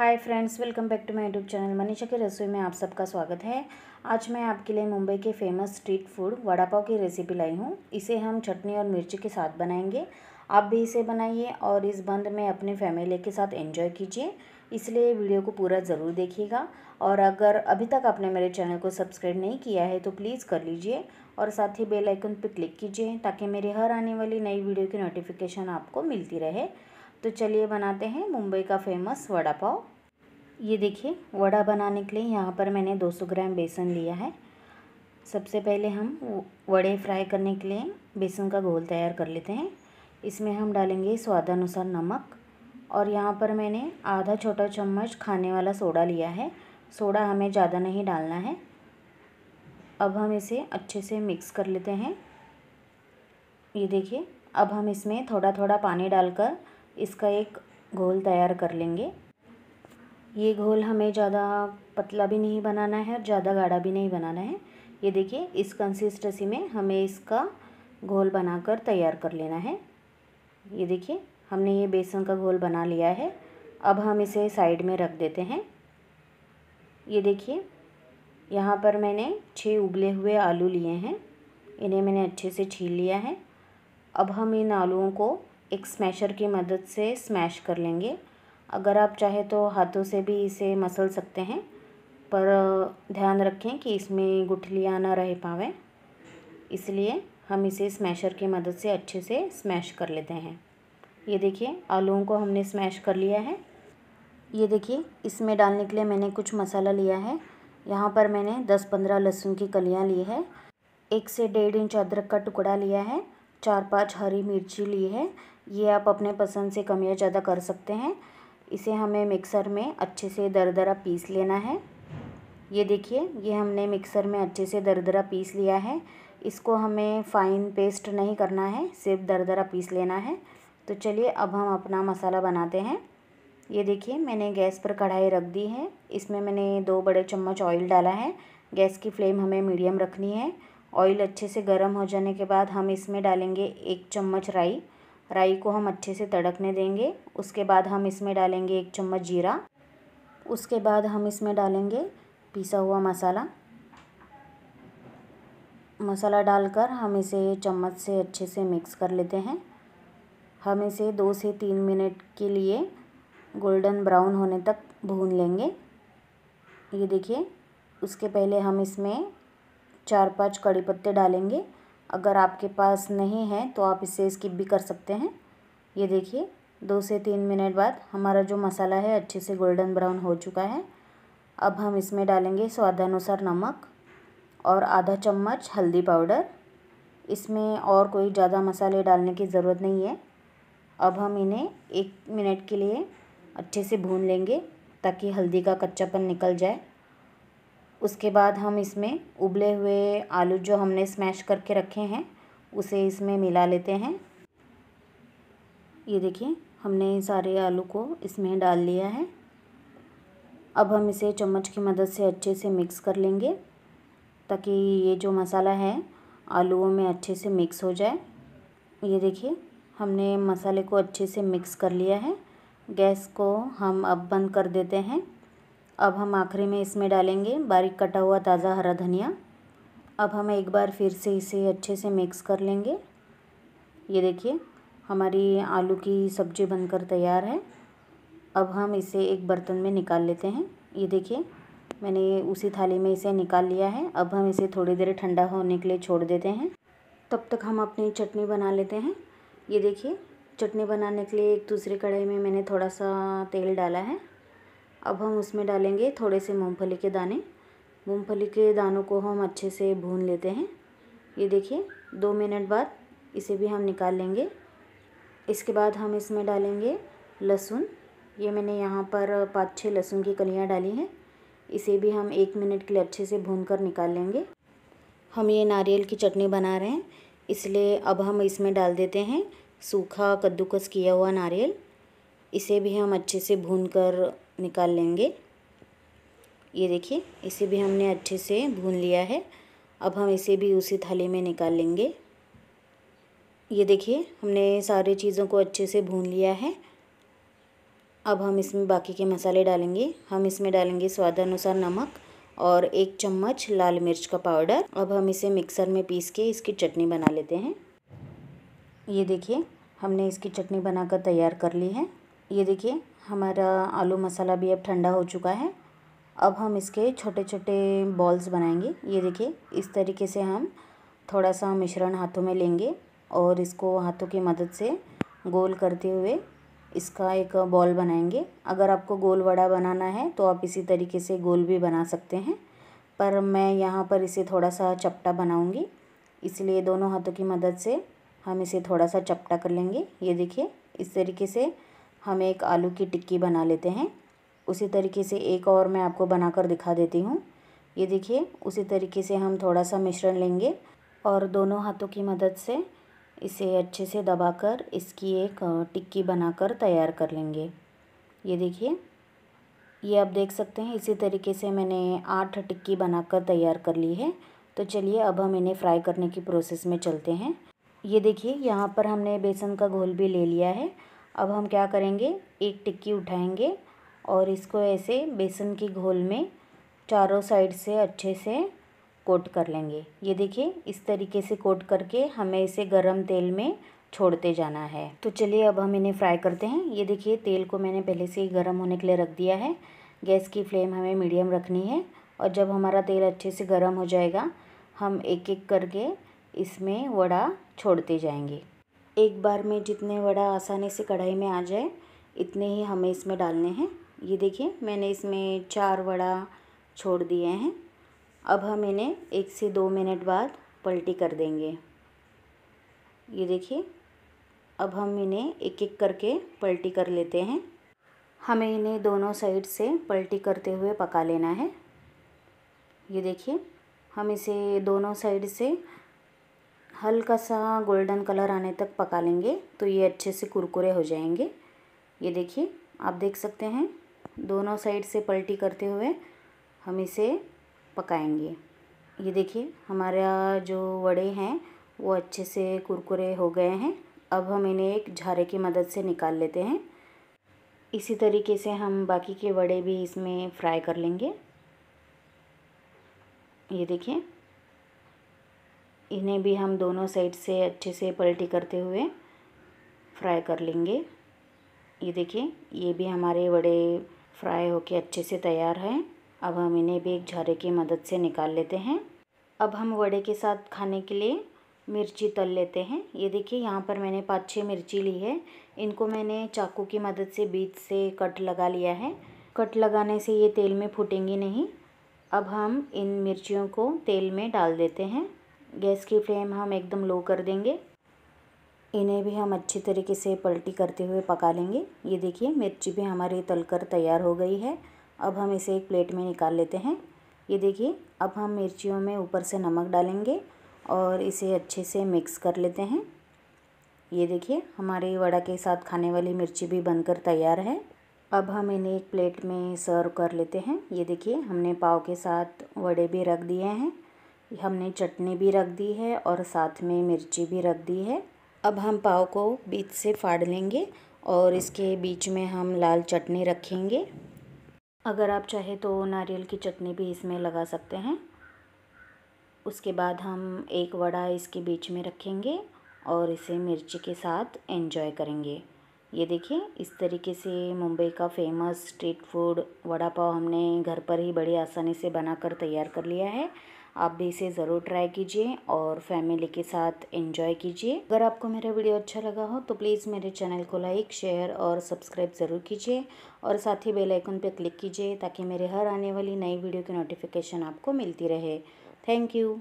hi friends welcome back to my YouTube channel Manisha की रसोई में आप सबका स्वागत है आज मैं आपके लिए मुंबई के famous street food vada pav की रेसिपी लाई हूँ इसे हम चटनी और मिर्ची के साथ बनाएंगे आप भी इसे बनाइए और इस बंद में अपने फैमिली के साथ एंजॉय कीजिए इसलिए वीडियो को पूरा ज़रूर देखिएगा और अगर अभी तक आपने मेरे चैनल को सब्सक्राइब नहीं किया है तो प्लीज़ कर लीजिए और साथ ही बेल आइकन पर क्लिक कीजिए ताकि मेरे हर आने वाली नई वीडियो की नोटिफिकेशन आपको मिलती रहे तो चलिए बनाते हैं मुंबई का फेमस वड़ा पाव ये देखिए वड़ा बनाने के लिए यहाँ पर मैंने 200 ग्राम बेसन लिया है सबसे पहले हम वड़े फ्राई करने के लिए बेसन का घोल तैयार कर लेते हैं इसमें हम डालेंगे स्वादानुसार नमक और यहाँ पर मैंने आधा छोटा चम्मच खाने वाला सोडा लिया है सोडा हमें ज़्यादा नहीं डालना है अब हम इसे अच्छे से मिक्स कर लेते हैं ये देखिए अब हम इसमें थोड़ा थोड़ा पानी डालकर इसका एक घोल तैयार कर लेंगे ये घोल हमें ज़्यादा पतला भी नहीं बनाना है और ज़्यादा गाढ़ा भी नहीं बनाना है ये देखिए इस कंसिस्टेंसी में हमें इसका घोल बनाकर तैयार कर लेना है ये देखिए हमने ये बेसन का घोल बना लिया है अब हम इसे साइड में रख देते हैं ये देखिए यहाँ पर मैंने छः उबले हुए आलू लिए हैं इन्हें मैंने अच्छे से छील लिया है अब हम इन आलुओं को एक स्मैशर की मदद से स्मैश कर लेंगे अगर आप चाहे तो हाथों से भी इसे मसल सकते हैं पर ध्यान रखें कि इसमें गुठलियाँ ना रह पावें इसलिए हम इसे स्मैशर की मदद से अच्छे से स्मैश कर लेते हैं ये देखिए आलूओं को हमने स्मैश कर लिया है ये देखिए इसमें डालने के लिए मैंने कुछ मसाला लिया है यहाँ पर मैंने दस पंद्रह लहसुन की कलियाँ ली है एक से डेढ़ इंच अदरक का टुकड़ा लिया है चार पांच हरी मिर्ची ली है ये आप अपने पसंद से कम या ज़्यादा कर सकते हैं इसे हमें मिक्सर में अच्छे से दरदरा पीस लेना है ये देखिए ये हमने मिक्सर में अच्छे से दरदरा पीस लिया है इसको हमें फ़ाइन पेस्ट नहीं करना है सिर्फ दरदरा पीस लेना है तो चलिए अब हम अपना मसाला बनाते हैं ये देखिए मैंने गैस पर कढ़ाई रख दी है इसमें मैंने दो बड़े चम्मच ऑयल डाला है गैस की फ्लेम हमें मीडियम रखनी है ऑयल अच्छे से गर्म हो जाने के बाद हम इसमें डालेंगे एक चम्मच राई राई को हम अच्छे से तड़कने देंगे उसके बाद हम इसमें डालेंगे एक चम्मच जीरा उसके बाद हम इसमें डालेंगे पिसा हुआ मसाला मसाला डालकर हम इसे चम्मच से अच्छे से मिक्स कर लेते हैं हम इसे दो से तीन मिनट के लिए गोल्डन ब्राउन होने तक भून लेंगे ये देखिए उसके पहले हम इसमें चार पांच कड़ी पत्ते डालेंगे अगर आपके पास नहीं है तो आप इसे स्किप भी कर सकते हैं ये देखिए दो से तीन मिनट बाद हमारा जो मसाला है अच्छे से गोल्डन ब्राउन हो चुका है अब हम इसमें डालेंगे स्वादानुसार नमक और आधा चम्मच हल्दी पाउडर इसमें और कोई ज़्यादा मसाले डालने की ज़रूरत नहीं है अब हम इन्हें एक मिनट के लिए अच्छे से भून लेंगे ताकि हल्दी का कच्चापन निकल जाए उसके बाद हम इसमें उबले हुए आलू जो हमने स्मैश करके रखे हैं उसे इसमें मिला लेते हैं ये देखिए हमने सारे आलू को इसमें डाल लिया है अब हम इसे चम्मच की मदद से अच्छे से मिक्स कर लेंगे ताकि ये जो मसाला है आलूओं में अच्छे से मिक्स हो जाए ये देखिए हमने मसाले को अच्छे से मिक्स कर लिया है गैस को हम अब बंद कर देते हैं अब हम आखिरी में इसमें डालेंगे बारीक कटा हुआ ताज़ा हरा धनिया अब हम एक बार फिर से इसे अच्छे से मिक्स कर लेंगे ये देखिए हमारी आलू की सब्ज़ी बनकर तैयार है अब हम इसे एक बर्तन में निकाल लेते हैं ये देखिए मैंने उसी थाली में इसे निकाल लिया है अब हम इसे थोड़ी देर ठंडा होने के लिए छोड़ देते हैं तब तक हम अपनी चटनी बना लेते हैं ये देखिए चटनी बनाने के लिए एक दूसरी कढ़ाई में मैंने थोड़ा सा तेल डाला है अब हम उसमें डालेंगे थोड़े से मूंगफली के दाने मूंगफली के दानों को हम अच्छे से भून लेते हैं ये देखिए दो मिनट बाद इसे भी हम निकाल लेंगे इसके बाद हम इसमें डालेंगे लहसुन ये मैंने यहाँ पर पाँच छः लहसुन की कलियाँ डाली हैं इसे भी हम एक मिनट के लिए अच्छे से भून कर निकाल लेंगे हम ये नारियल की चटनी बना रहे हैं इसलिए अब हम इसमें डाल देते हैं सूखा कद्दूकस किया हुआ नारियल इसे भी हम अच्छे से भून कर निकाल लेंगे ये देखिए इसे भी हमने अच्छे से भून लिया है अब हम इसे भी उसी थाली में निकाल लेंगे ये देखिए हमने सारी चीज़ों को अच्छे से भून लिया है अब हम इसमें बाकी के मसाले डालेंगे हम इसमें डालेंगे स्वादानुसार नमक और एक चम्मच लाल मिर्च का पाउडर अब हम इसे मिक्सर में पीस के इसकी चटनी बना लेते हैं ये देखिए हमने इसकी चटनी बनाकर तैयार कर ली है ये देखिए हमारा आलू मसाला भी अब ठंडा हो चुका है अब हम इसके छोटे छोटे बॉल्स बनाएंगे ये देखिए इस तरीके से हम थोड़ा सा मिश्रण हाथों में लेंगे और इसको हाथों की मदद से गोल करते हुए इसका एक बॉल बनाएंगे अगर आपको गोल वड़ा बनाना है तो आप इसी तरीके से गोल भी बना सकते हैं पर मैं यहाँ पर इसे थोड़ा सा चपटा बनाऊँगी इसलिए दोनों हाथों की मदद से हम इसे थोड़ा सा चपटा कर लेंगे ये देखिए इस तरीके से हम एक आलू की टिक्की बना लेते हैं उसी तरीके से एक और मैं आपको बनाकर दिखा देती हूँ ये देखिए उसी तरीके से हम थोड़ा सा मिश्रण लेंगे और दोनों हाथों की मदद से इसे अच्छे से दबाकर इसकी एक टिक्की बनाकर तैयार कर लेंगे ये देखिए ये आप देख सकते हैं इसी तरीके से मैंने आठ टिक्की बनाकर तैयार कर ली है तो चलिए अब हम इन्हें फ्राई करने की प्रोसेस में चलते हैं ये देखिए यहाँ पर हमने बेसन का घोल भी ले लिया है अब हम क्या करेंगे एक टिक्की उठाएंगे और इसको ऐसे बेसन के घोल में चारों साइड से अच्छे से कोट कर लेंगे ये देखिए इस तरीके से कोट करके हमें इसे गरम तेल में छोड़ते जाना है तो चलिए अब हम इन्हें फ्राई करते हैं ये देखिए तेल को मैंने पहले से ही गर्म होने के लिए रख दिया है गैस की फ्लेम हमें मीडियम रखनी है और जब हमारा तेल अच्छे से गर्म हो जाएगा हम एक एक करके इसमें वड़ा छोड़ते जाएंगे एक बार में जितने वड़ा आसानी से कढ़ाई में आ जाए इतने ही हमें इसमें डालने हैं ये देखिए मैंने इसमें चार वड़ा छोड़ दिए हैं अब हम इन्हें एक से दो मिनट बाद पलटी कर देंगे ये देखिए अब हम इन्हें एक एक करके पलटी कर लेते हैं हमें इन्हें दोनों साइड से पलटी करते हुए पका लेना है ये देखिए हम इसे दोनों साइड से हल्का सा गोल्डन कलर आने तक पका लेंगे तो ये अच्छे से कुरकुरे हो जाएंगे ये देखिए आप देख सकते हैं दोनों साइड से पलटी करते हुए हम इसे पकाएंगे ये देखिए हमारा जो वड़े हैं वो अच्छे से कुरकुरे हो गए हैं अब हम इन्हें एक झारे की मदद से निकाल लेते हैं इसी तरीके से हम बाकी के वड़े भी इसमें फ्राई कर लेंगे ये देखिए इन्हें भी हम दोनों साइड से अच्छे से पलटी करते हुए फ्राई कर लेंगे ये देखिए ये भी हमारे बड़े फ्राई होके अच्छे से तैयार हैं अब हम इन्हें भी एक झारे की मदद से निकाल लेते हैं अब हम वड़े के साथ खाने के लिए मिर्ची तल लेते हैं ये देखिए यहाँ पर मैंने पाँच छः मिर्ची ली है इनको मैंने चाकू की मदद से बीच से कट लगा लिया है कट लगाने से ये तेल में फूटेंगी नहीं अब हम इन मिर्चियों को तेल में डाल देते हैं गैस की फ्लेम हम एकदम लो कर देंगे इन्हें भी हम अच्छी तरीके से पलटी करते हुए पका लेंगे ये देखिए मिर्ची भी हमारी तलकर तैयार हो गई है अब हम इसे एक प्लेट में निकाल लेते हैं ये देखिए अब हम मिर्चियों में ऊपर से नमक डालेंगे और इसे अच्छे से मिक्स कर लेते हैं ये देखिए हमारे वड़ा के साथ खाने वाली मिर्ची भी बनकर तैयार है अब हम इन्हें एक प्लेट में सर्व कर लेते हैं ये देखिए हमने पाव के साथ वड़े भी रख दिए हैं हमने चटनी भी रख दी है और साथ में मिर्ची भी रख दी है अब हम पाव को बीच से फाड़ लेंगे और इसके बीच में हम लाल चटनी रखेंगे अगर आप चाहे तो नारियल की चटनी भी इसमें लगा सकते हैं उसके बाद हम एक वड़ा इसके बीच में रखेंगे और इसे मिर्ची के साथ एंजॉय करेंगे ये देखिए इस तरीके से मुंबई का famous street food vada pav हमने घर पर ही बड़ी आसानी से बनाकर तैयार कर लिया है आप भी इसे ज़रूर ट्राई कीजिए और फैमिली के साथ एंजॉय कीजिए अगर आपको मेरा वीडियो अच्छा लगा हो तो प्लीज़ मेरे चैनल को लाइक शेयर और सब्सक्राइब ज़रूर कीजिए और साथ ही बेल आइकन पर क्लिक कीजिए ताकि मेरे हर आने वाली नई वीडियो की नोटिफिकेशन आपको मिलती रहे थैंक यू